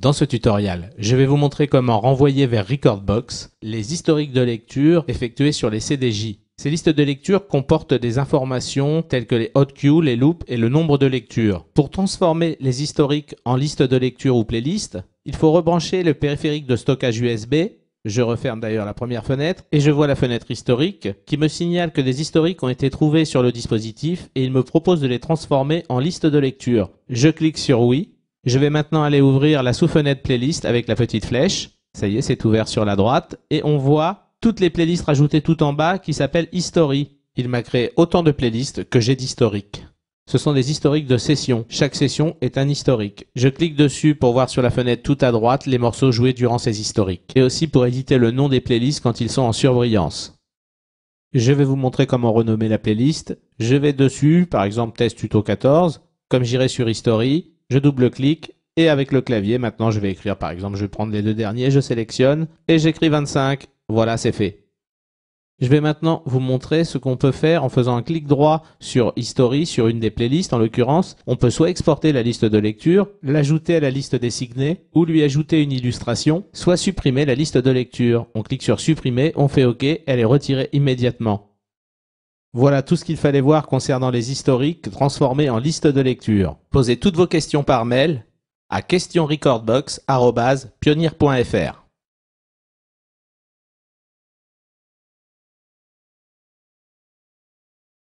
Dans ce tutoriel, je vais vous montrer comment renvoyer vers Recordbox les historiques de lecture effectués sur les CDJ. Ces listes de lecture comportent des informations telles que les hot queues, les loops et le nombre de lectures. Pour transformer les historiques en listes de lecture ou playlists, il faut rebrancher le périphérique de stockage USB je referme d'ailleurs la première fenêtre et je vois la fenêtre historique qui me signale que des historiques ont été trouvés sur le dispositif et il me propose de les transformer en listes de lecture. Je clique sur oui je vais maintenant aller ouvrir la sous-fenêtre playlist avec la petite flèche. Ça y est, c'est ouvert sur la droite. Et on voit toutes les playlists rajoutées tout en bas qui s'appellent History. Il m'a créé autant de playlists que j'ai d'historiques. Ce sont des historiques de sessions. Chaque session est un historique. Je clique dessus pour voir sur la fenêtre tout à droite les morceaux joués durant ces historiques. Et aussi pour éditer le nom des playlists quand ils sont en surbrillance. Je vais vous montrer comment renommer la playlist. Je vais dessus, par exemple test tuto 14. Comme j'irai sur History, je double-clique et avec le clavier, maintenant je vais écrire par exemple, je vais prendre les deux derniers, je sélectionne et j'écris 25. Voilà, c'est fait. Je vais maintenant vous montrer ce qu'on peut faire en faisant un clic droit sur History, sur une des playlists en l'occurrence. On peut soit exporter la liste de lecture, l'ajouter à la liste signés ou lui ajouter une illustration, soit supprimer la liste de lecture. On clique sur Supprimer, on fait OK, elle est retirée immédiatement. Voilà tout ce qu'il fallait voir concernant les historiques transformés en liste de lecture. Posez toutes vos questions par mail à questionrecordbox.fr